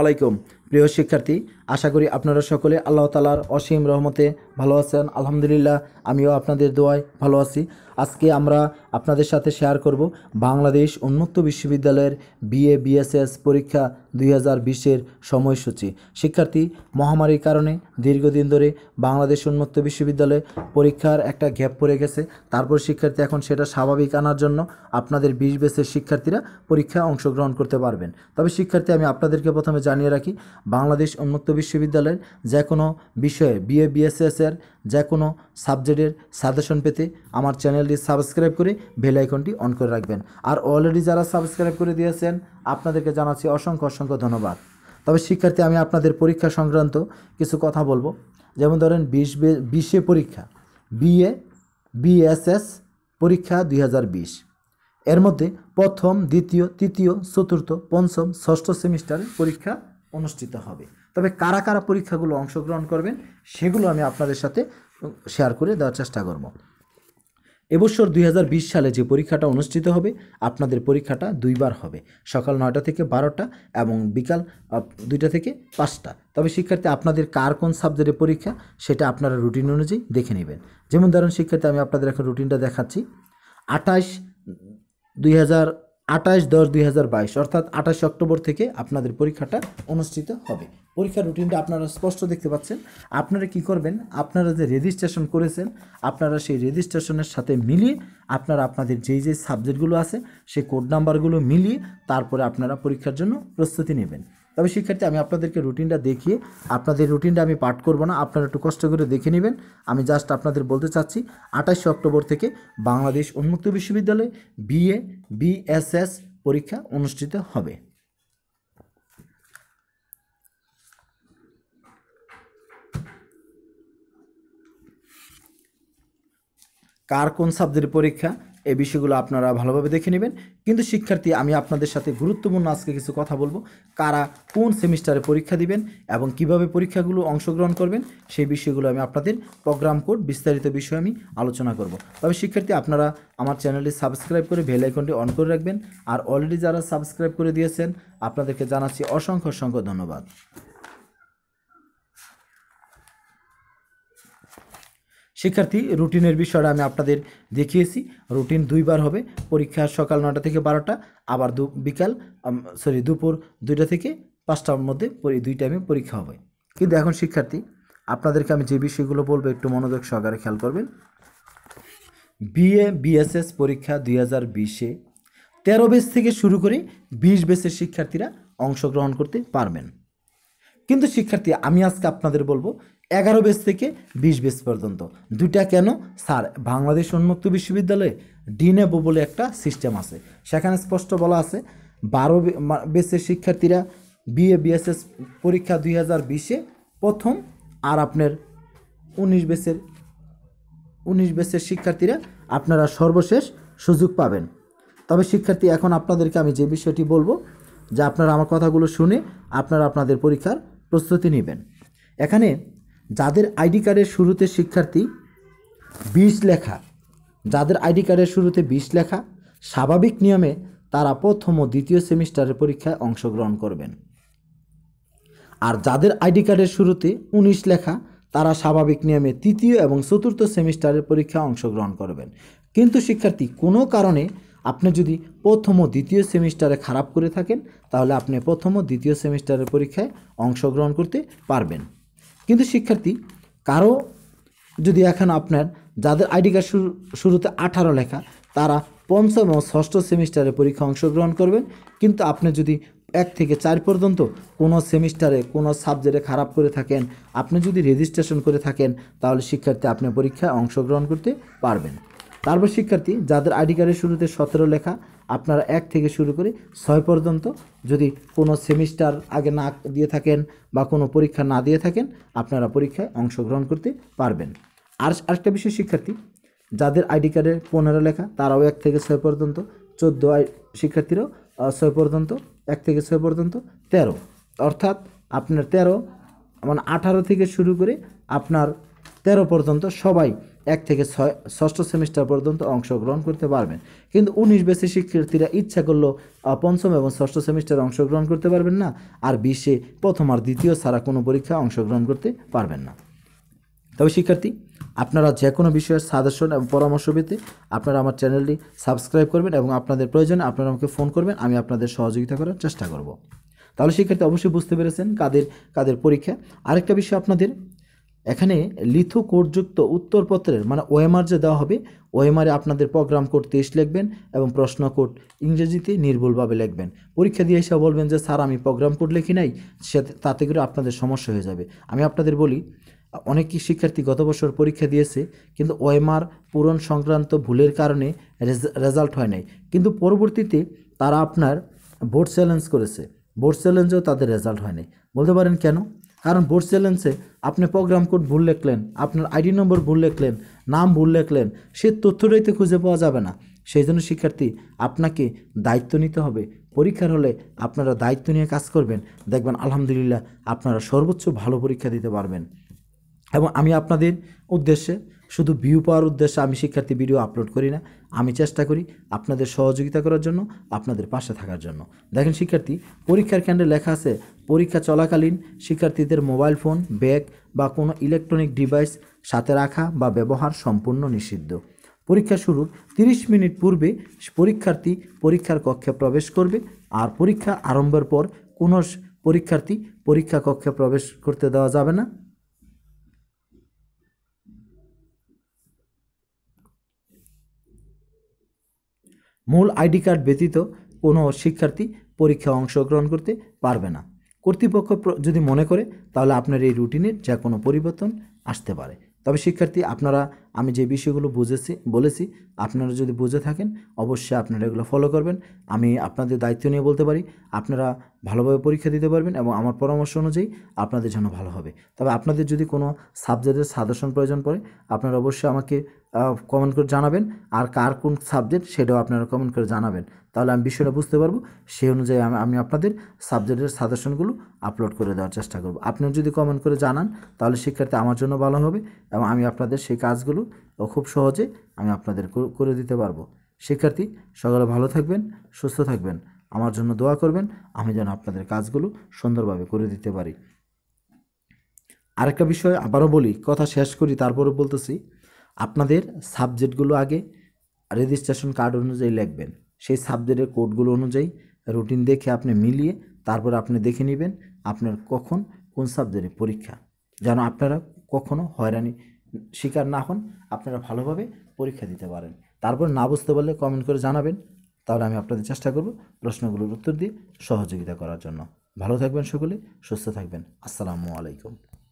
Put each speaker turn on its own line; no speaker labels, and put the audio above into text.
আলাইকুম প্রিয় শিক্ষার্থী আশা করি আপনারা সকলে আল্লাহ তালার অসীম রহমতে ভালো আছেন আলহামদুলিল্লাহ আমিও আপনাদের দোয়ায় ভালো আছি আজকে আমরা আপনাদের সাথে শেয়ার করব বাংলাদেশ উন্মুক্ত বিশ্ববিদ্যালয়ের বিএ বিএসএস পরীক্ষা দুই হাজার বিশের সময়সূচি শিক্ষার্থী মহামারীর কারণে দীর্ঘদিন ধরে বাংলাদেশ উন্মুক্ত বিশ্ববিদ্যালয়ে পরীক্ষার একটা গ্যাপ পড়ে গেছে তারপর শিক্ষার্থী এখন সেটা স্বাভাবিক আনার জন্য আপনাদের বিশ বেসের শিক্ষার্থীরা পরীক্ষা অংশগ্রহণ করতে পারবেন তবে শিক্ষার্থী আমি আপনাদেরকে প্রথমে জানিয়ে রাখি বাংলাদেশ উন্মুক্ত বিশ্ববিদ্যালয়ের যে কোনো বিষয়ে বিএ বিএসএসের যে কোনো সাবজেক্টের সাজেশন পেতে আমার চ্যানেলটি সাবস্ক্রাইব করে বেল আইকনটি অন করে রাখবেন আর অলরেডি যারা সাবস্ক্রাইব করে দিয়েছেন আপনাদেরকে জানাচ্ছি অসংখ্য অসংখ্য ধন্যবাদ তবে শিক্ষার্থী আমি আপনাদের পরীক্ষা সংক্রান্ত কিছু কথা বলবো যেমন ধরেন বিশ বিশে পরীক্ষা বিএ বিএসএস পরীক্ষা দুই এর মধ্যে প্রথম দ্বিতীয় তৃতীয় চতুর্থ পঞ্চম ষষ্ঠ সেমিস্টারের পরীক্ষা অনুষ্ঠিত হবে তবে কারা কারা পরীক্ষাগুলো অংশগ্রহণ করবেন সেগুলো আমি আপনাদের সাথে শেয়ার করে দেওয়ার চেষ্টা করব এবছর দুই সালে যে পরীক্ষাটা অনুষ্ঠিত হবে আপনাদের পরীক্ষাটা দুইবার হবে সকাল নয়টা থেকে বারোটা এবং বিকাল দুইটা থেকে পাঁচটা তবে শিক্ষার্থী আপনাদের কার কোন সাবজেক্টের পরীক্ষা সেটা আপনারা রুটিন অনুযায়ী দেখে নেবেন যেমন ধরুন শিক্ষার্থী আমি আপনাদের এখন রুটিনটা দেখাচ্ছি আঠাশ দুই আঠাশ দশ দুই হাজার বাইশ অর্থাৎ আঠাশ অক্টোবর থেকে আপনাদের পরীক্ষাটা অনুষ্ঠিত হবে পরীক্ষার রুটিনটা আপনারা স্পষ্ট দেখতে পাচ্ছেন আপনারা কি করবেন আপনারা যে রেজিস্ট্রেশন করেছেন আপনারা সেই রেজিস্ট্রেশনের সাথে মিলিয়ে আপনারা আপনাদের যেই যেই সাবজেক্টগুলো আছে সেই কোড নাম্বারগুলো মিলিয়ে তারপরে আপনারা পরীক্ষার জন্য প্রস্তুতি নেবেন তবে শিক্ষার্থী আমি আপনাদেরকে রুটিনটা দেখিয়ে আপনাদের রুটিনটা আমি পাঠ করব না আপনারা একটু কষ্ট করে দেখে নেবেন আমি জাস্ট আপনাদের বলতে চাচ্ছি আঠাশে অক্টোবর থেকে বাংলাদেশ উন্মুক্ত বিশ্ববিদ্যালয়ে বিএ বিএসএস পরীক্ষা অনুষ্ঠিত হবে কার কোন সাবজেক্টের পরীক্ষা এই বিষয়গুলো আপনারা ভালোভাবে দেখে নেবেন কিন্তু শিক্ষার্থী আমি আপনাদের সাথে গুরুত্বপূর্ণ আজকে কিছু কথা বলবো কারা কোন সেমিস্টারে পরীক্ষা দিবেন এবং কিভাবে পরীক্ষাগুলো অংশগ্রহণ করবেন সেই বিষয়গুলো আমি আপনাদের প্রোগ্রাম কোড বিস্তারিত বিষয়ে আমি আলোচনা করব তবে শিক্ষার্থী আপনারা আমার চ্যানেলটি সাবস্ক্রাইব করে ভেল আইকনটি অন করে রাখবেন আর অলরেডি যারা সাবস্ক্রাইব করে দিয়েছেন আপনাদেরকে জানাচ্ছি অসংখ্য অসংখ্য ধন্যবাদ শিক্ষার্থী রুটিনের বিষয়টা আমি আপনাদের দেখিয়েছি রুটিন দুইবার হবে পরীক্ষা সকাল নটা থেকে বারোটা আবার দু বিকাল সরি দুপুর দুইটা থেকে পাঁচটার মধ্যে দুই টাইমে পরীক্ষা হবে কিন্তু এখন শিক্ষার্থী আপনাদেরকে আমি যে বিষয়গুলো বলবো একটু মনোযোগ সহকারে খেয়াল করবেন বিএ বিএসএস পরীক্ষা দুই হাজার বিশে তেরো বেস থেকে শুরু করে বিশ বেসের শিক্ষার্থীরা অংশগ্রহণ করতে পারবেন কিন্তু শিক্ষার্থী আমি আজকে আপনাদের বলবো এগারো বেস থেকে বিশ বেস পর্যন্ত দুইটা কেন স্যার বাংলাদেশ উন্মুক্ত বিশ্ববিদ্যালয়ে ডিনেবো বলে একটা সিস্টেম আছে সেখানে স্পষ্ট বলা আছে বারো বেসের শিক্ষার্থীরা বিএ বিএসএস পরীক্ষা দুই হাজার বিশে প্রথম আর আপনার উনিশ বেসের উনিশ বেসের শিক্ষার্থীরা আপনারা সর্বশেষ সুযোগ পাবেন তবে শিক্ষার্থী এখন আপনাদেরকে আমি যে বিষয়টি বলবো যে আপনারা আমার কথাগুলো শুনে আপনারা আপনাদের পরীক্ষার প্রস্তুতি নেবেন এখানে যাদের আইডি কার্ডের শুরুতে শিক্ষার্থী বিশ লেখা যাদের আইডি কার্ডের শুরুতে বিশ লেখা স্বাভাবিক নিয়মে তারা প্রথম ও দ্বিতীয় সেমিস্টারের পরীক্ষায় অংশগ্রহণ করবেন আর যাদের আইডি কার্ডের শুরুতে উনিশ লেখা তারা স্বাভাবিক নিয়মে তৃতীয় এবং চতুর্থ সেমিস্টারের পরীক্ষায় অংশগ্রহণ করবেন কিন্তু শিক্ষার্থী কোনো কারণে আপনি যদি প্রথম ও দ্বিতীয় সেমিস্টারে খারাপ করে থাকেন তাহলে আপনি প্রথম ও দ্বিতীয় সেমিস্টারের পরীক্ষায় অংশগ্রহণ করতে পারবেন কিন্তু শিক্ষার্থী কারো যদি এখন আপনার যাদের আইডি কার্ড শুরুতে আঠারো লেখা তারা পঞ্চম ও ষষ্ঠ সেমিস্টারে পরীক্ষা অংশগ্রহণ করবেন কিন্তু আপনি যদি এক থেকে চার পর্যন্ত কোনো সেমিস্টারে কোনো সাবজেক্টে খারাপ করে থাকেন আপনি যদি রেজিস্ট্রেশন করে থাকেন তাহলে শিক্ষার্থী আপনি পরীক্ষায় অংশগ্রহণ করতে পারবেন তারপর শিক্ষার্থী যাদের আইডি কার্ডের শুরুতে সতেরো লেখা আপনারা এক থেকে শুরু করে ছয় পর্যন্ত যদি কোনো সেমিস্টার আগে না দিয়ে থাকেন বা কোনো পরীক্ষা না দিয়ে থাকেন আপনারা পরীক্ষায় অংশগ্রহণ করতে পারবেন আর আরেকটা বিষয় শিক্ষার্থী যাদের আইডি কার্ডে পনেরো লেখা তারাও এক থেকে ছয় পর্যন্ত চোদ্দো শিক্ষার্থীরাও ছয় পর্যন্ত এক থেকে ছয় পর্যন্ত তেরো অর্থাৎ আপনার তেরো মানে আঠারো থেকে শুরু করে আপনার তেরো পর্যন্ত সবাই এক থেকে ছয় ষষ্ঠ সেমিস্টার পর্যন্ত অংশগ্রহণ করতে পারবেন কিন্তু উনিশ বেশি শিক্ষার্থীরা ইচ্ছা করলো পঞ্চম এবং ষষ্ঠ সেমিস্টারে অংশগ্রহণ করতে পারবেন না আর বিশে প্রথম আর দ্বিতীয় সারা কোনো পরীক্ষায় অংশগ্রহণ করতে পারবেন না তবে শিক্ষার্থী আপনারা যে কোনো বিষয়ের সাজেশন এবং পরামর্শ পেতে আপনারা আমার চ্যানেলটি সাবস্ক্রাইব করবেন এবং আপনাদের প্রয়োজনে আপনারা আমাকে ফোন করবেন আমি আপনাদের সহযোগিতা করার চেষ্টা করব তাহলে শিক্ষার্থী অবশ্যই বুঝতে পেরেছেন কাদের কাদের পরীক্ষা আরেকটা বিষয় আপনাদের এখানে লিথু কোর্টযুক্ত উত্তরপত্রের মানে ওএমআর যে দেওয়া হবে ওএমআরে আপনাদের প্রোগ্রাম কোড তেইশ লিখবেন এবং প্রশ্ন কোড ইংরেজিতে নির্ভুলভাবে লিখবেন পরীক্ষা দিয়ে এসে বলবেন যে স্যার আমি প্রোগ্রাম কোড লিখি নাই সে তাতে করে আপনাদের সমস্যা হয়ে যাবে আমি আপনাদের বলি অনেক শিক্ষার্থী গত বছর পরীক্ষা দিয়েছে কিন্তু ওএমআর পূরণ সংক্রান্ত ভুলের কারণে রেজাল্ট হয় নাই কিন্তু পরবর্তীতে তারা আপনার বোর্ড চ্যালেঞ্জ করেছে বোর্ড চ্যালেঞ্জেও তাদের রেজাল্ট হয়নি বলতে পারেন কেন কারণ বোর্ড চ্যালেঞ্জে আপনি প্রোগ্রাম কোড ভুল লেখলেন আপনার আইডি নম্বর ভুল লেখলেন নাম ভুল লেখলেন সেই তথ্যটাইতে খুঁজে পাওয়া যাবে না সেই জন্য শিক্ষার্থী আপনাকে দায়িত্ব নিতে হবে পরীক্ষার হলে আপনারা দায়িত্ব নিয়ে কাজ করবেন দেখবেন আলহামদুলিল্লাহ আপনারা সর্বোচ্চ ভালো পরীক্ষা দিতে পারবেন এবং আমি আপনাদের উদ্দেশ্যে শুধু ভিউ পাওয়ার উদ্দেশ্যে আমি শিক্ষার্থী ভিডিও আপলোড করি না আমি চেষ্টা করি আপনাদের সহযোগিতা করার জন্য আপনাদের পাশে থাকার জন্য দেখেন শিক্ষার্থী পরীক্ষার কেন্দ্রে লেখা আছে পরীক্ষা চলাকালীন শিক্ষার্থীদের মোবাইল ফোন ব্যাগ বা কোনো ইলেকট্রনিক ডিভাইস সাথে রাখা বা ব্যবহার সম্পূর্ণ নিষিদ্ধ পরীক্ষা শুরুর 30 মিনিট পূর্বে পরীক্ষার্থী পরীক্ষার কক্ষে প্রবেশ করবে আর পরীক্ষা আরম্ভের পর কোনো পরীক্ষার্থী পরীক্ষা কক্ষে প্রবেশ করতে দেওয়া যাবে না মূল আইডি কার্ড ব্যতীত কোনো শিক্ষার্থী পরীক্ষায় অংশগ্রহণ করতে পারবে না কর্তৃপক্ষ যদি মনে করে তাহলে আপনার এই রুটিনের যে কোনো পরিবর্তন আসতে পারে তবে শিক্ষার্থী আপনারা আমি যে বিষয়গুলো বুঝেছি বলেছি আপনারা যদি বুঝে থাকেন অবশ্যই আপনারা এগুলো ফলো করবেন আমি আপনাদের দায়িত্ব নিয়ে বলতে পারি আপনারা ভালোভাবে পরীক্ষা দিতে পারবেন এবং আমার পরামর্শ অনুযায়ী আপনাদের জন্য ভালো হবে তবে আপনাদের যদি কোনো সাবজেক্টের সাদর্শন প্রয়োজন পড়ে আপনারা অবশ্যই আমাকে কমেন্ট করে জানাবেন আর কার কোন সাবজেক্ট সেটাও আপনারা কমেন্ট করে জানাবেন তাহলে আমি বিষয়টা বুঝতে পারবো সেই অনুযায়ী আমি আপনাদের সাবজেক্টের সাজেশনগুলো আপলোড করে দেওয়ার চেষ্টা করব আপনিও যদি কমেন্ট করে জানান তাহলে শিক্ষার্থী আমার জন্য ভালো হবে এবং আমি আপনাদের সেই কাজগুলো খুব সহজে আমি আপনাদের করে দিতে পারবো শিক্ষার্থী সকলে ভালো থাকবেন সুস্থ থাকবেন আমার জন্য দোয়া করবেন আমি যেন আপনাদের কাজগুলো সুন্দরভাবে করে দিতে পারি আরেকটা বিষয় আবারও বলি কথা শেষ করি তারপরে বলতেছি আপনাদের সাবজেক্টগুলো আগে রেজিস্ট্রেশন কার্ড অনুযায়ী লিখবেন সেই সাবজেক্টের কোডগুলো অনুযায়ী রুটিন দেখে আপনি মিলিয়ে তারপর আপনি দেখে নেবেন আপনার কখন কোন সাবজেক্টের পরীক্ষা যেন আপনারা কখনও হয়রানি শিকার না হন আপনারা ভালোভাবে পরীক্ষা দিতে পারেন তারপর না বুঝতে পারলে কমেন্ট করে জানাবেন তাহলে আমি আপনাদের চেষ্টা করব প্রশ্নগুলোর উত্তর দিয়ে সহযোগিতা করার জন্য ভালো থাকবেন সকলে সুস্থ থাকবেন আসসালামু আলাইকুম